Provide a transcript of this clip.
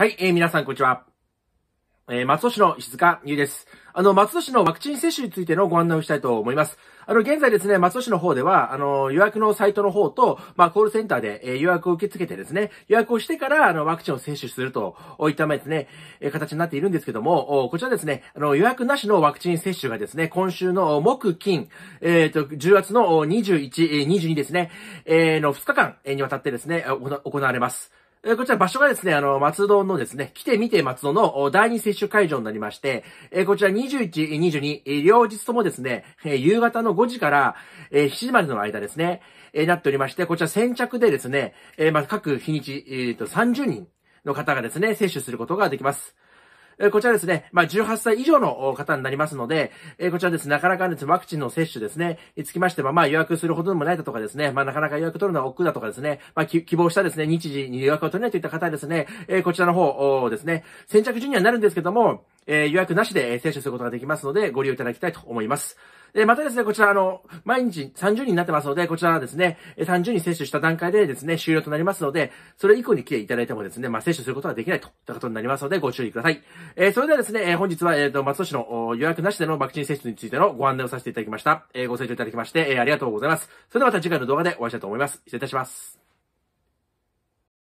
はい、えー、皆さんこんにちは。えー、松戸市の石塚優です。あの、松戸市のワクチン接種についてのご案内をしたいと思います。あの、現在ですね、松戸市の方では、あの、予約のサイトの方と、まあ、コールセンターで、えー、予約を受け付けてですね、予約をしてから、あの、ワクチンを接種するといったですね、え形になっているんですけども、こちらですね、あの、予約なしのワクチン接種がですね、今週の木、金、えっ、ー、と、10月の21、22ですね、えの2日間にわたってですね、行われます。えこちら場所がですね、あの、松戸のですね、来てみて松戸の第二接種会場になりまして、えこちら21、22、両日ともですね、え夕方の5時から、え7時までの間ですね、えなっておりまして、こちら先着でですね、えまあ、各日にち、えー、と30人の方がですね、接種することができます。えこちらですね、まあ、18歳以上の方になりますので、えこちらですね、なかなかですね、ワクチンの接種ですね、につきましては、まあ、予約するほどでもないだとかですね、まあ、なかなか予約取るのは億劫だとかですね、まあ、希望したですね、日時に予約を取れないといった方はですね、えこちらの方ですね、先着順にはなるんですけども、えー、予約なしで接種することができますので、ご利用いただきたいと思います。で、またですね、こちら、あの、毎日30人になってますので、こちらはですね、30人接種した段階でですね、終了となりますので、それ以降に来ていただいてもですね、まあ、接種することはできないといったことになりますので、ご注意ください。えー、それではですね、えー、本日は、えっ、ー、と、松戸市の予約なしでのワクチン接種についてのご案内をさせていただきました。えー、ご清聴いただきまして、えー、ありがとうございます。それではまた次回の動画でお会いしたいと思います。失礼いたします。